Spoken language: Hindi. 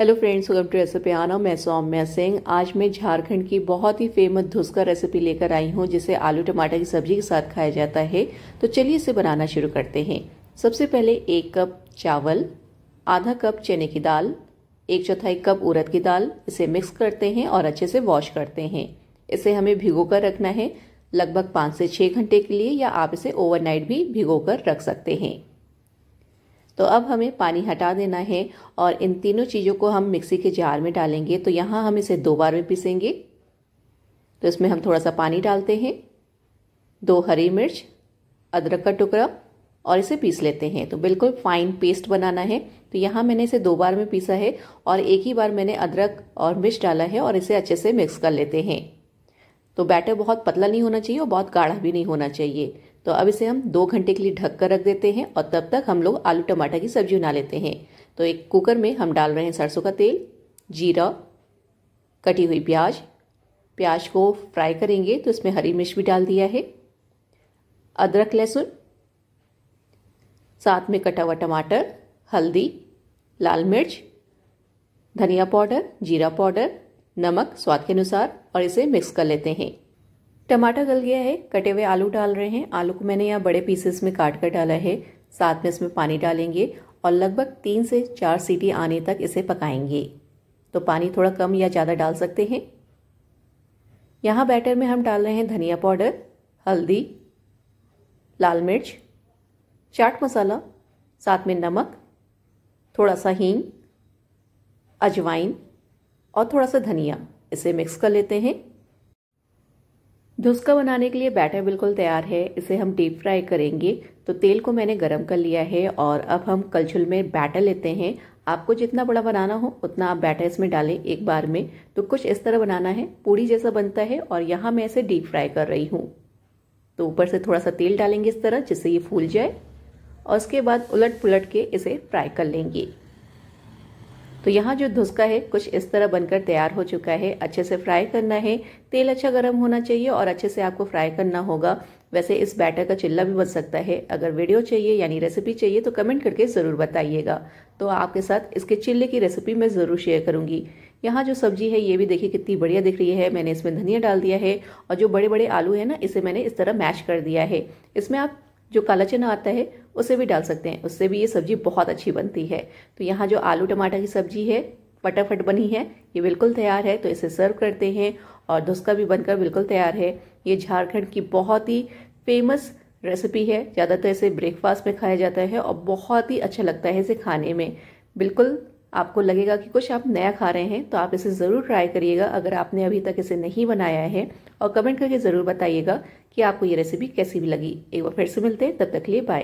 hello friends welcome to recipe आना मैं सौम्या सिंह आज मैं झारखंड की बहुत ही फेमस धुसका रेसिपी लेकर आई हूं जिसे आलू टमाटर की सब्जी के साथ खाया जाता है तो चलिए इसे बनाना शुरू करते हैं सबसे पहले एक कप चावल आधा कप चने की दाल एक चौथाई कप उड़द की दाल इसे मिक्स करते हैं और अच्छे से वॉश करते हैं इसे हमें भिगो कर रखना है लगभग पाँच से छः घंटे के लिए या आप इसे ओवरनाइट भी भिगो कर रख सकते हैं तो अब हमें पानी हटा देना है और इन तीनों चीज़ों को हम मिक्सी के जार में डालेंगे तो यहाँ हम इसे दो बार में पीसेंगे तो इसमें हम थोड़ा सा पानी डालते हैं दो हरी मिर्च अदरक का टुकड़ा और इसे पीस लेते हैं तो बिल्कुल फाइन पेस्ट बनाना है तो यहाँ मैंने इसे दो बार में पीसा है और एक ही बार मैंने अदरक और मिर्च डाला है और इसे अच्छे से मिक्स कर लेते हैं तो बैटर बहुत पतला नहीं होना चाहिए और बहुत गाढ़ा भी नहीं होना चाहिए तो अब इसे हम दो घंटे के लिए ढक कर रख देते हैं और तब तक हम लोग आलू टमाटर की सब्जी बना लेते हैं तो एक कुकर में हम डाल रहे हैं सरसों का तेल जीरा कटी हुई प्याज प्याज को फ्राई करेंगे तो इसमें हरी मिर्च भी डाल दिया है अदरक लहसुन साथ में कटा हुआ टमाटर हल्दी लाल मिर्च धनिया पाउडर जीरा पाउडर नमक स्वाद के अनुसार और इसे मिक्स कर लेते हैं टमाटर गल गया है कटे हुए आलू डाल रहे हैं आलू को मैंने यहाँ बड़े पीसेस में काट कर डाला है साथ में इसमें पानी डालेंगे और लगभग तीन से चार सीटी आने तक इसे पकाएंगे तो पानी थोड़ा कम या ज़्यादा डाल सकते हैं यहाँ बैटर में हम डाल रहे हैं धनिया पाउडर हल्दी लाल मिर्च चाट मसाला साथ में नमक थोड़ा सा हींग अजवाइन और थोड़ा सा धनिया इसे मिक्स कर लेते हैं धुस्का बनाने के लिए बैटर बिल्कुल तैयार है इसे हम डीप फ्राई करेंगे तो तेल को मैंने गरम कर लिया है और अब हम कलछुल में बैटर लेते हैं आपको जितना बड़ा बनाना हो उतना आप बैटर इसमें डालें एक बार में तो कुछ इस तरह बनाना है पूड़ी जैसा बनता है और यहाँ मैं इसे डीप फ्राई कर रही हूँ तो ऊपर से थोड़ा सा तेल डालेंगे इस तरह जिससे ये फूल जाए और उसके बाद उलट पुलट के इसे फ्राई कर लेंगे तो यहाँ जो धुसका है कुछ इस तरह बनकर तैयार हो चुका है अच्छे से फ्राई करना है तेल अच्छा गर्म होना चाहिए और अच्छे से आपको फ्राई करना होगा वैसे इस बैटर का चिल्ला भी बन सकता है अगर वीडियो चाहिए यानी रेसिपी चाहिए तो कमेंट करके ज़रूर बताइएगा तो आपके साथ इसके चिल्ले की रेसिपी मैं ज़रूर शेयर करूंगी यहाँ जो सब्जी है ये भी देखिए कितनी बढ़िया दिख रही है मैंने इसमें धनिया डाल दिया है और जो बड़े बड़े आलू है ना इसे मैंने इस तरह मैश कर दिया है इसमें आप जो काला चना आता है उसे भी डाल सकते हैं उससे भी ये सब्जी बहुत अच्छी बनती है तो यहाँ जो आलू टमाटर की सब्जी है फटाफट बनी है ये बिल्कुल तैयार है तो इसे सर्व करते हैं और धुसका भी बनकर बिल्कुल तैयार है ये झारखंड की बहुत ही फेमस रेसिपी है ज़्यादातर इसे ब्रेकफास्ट में खाया जाता है और बहुत ही अच्छा लगता है इसे खाने में बिल्कुल आपको लगेगा कि कुछ आप नया खा रहे हैं तो आप इसे ज़रूर ट्राई करिएगा अगर आपने अभी तक इसे नहीं बनाया है और कमेंट करके ज़रूर बताइएगा कि आपको ये रेसिपी कैसी भी लगी एक बार फिर से मिलते हैं तब तक लिए बाय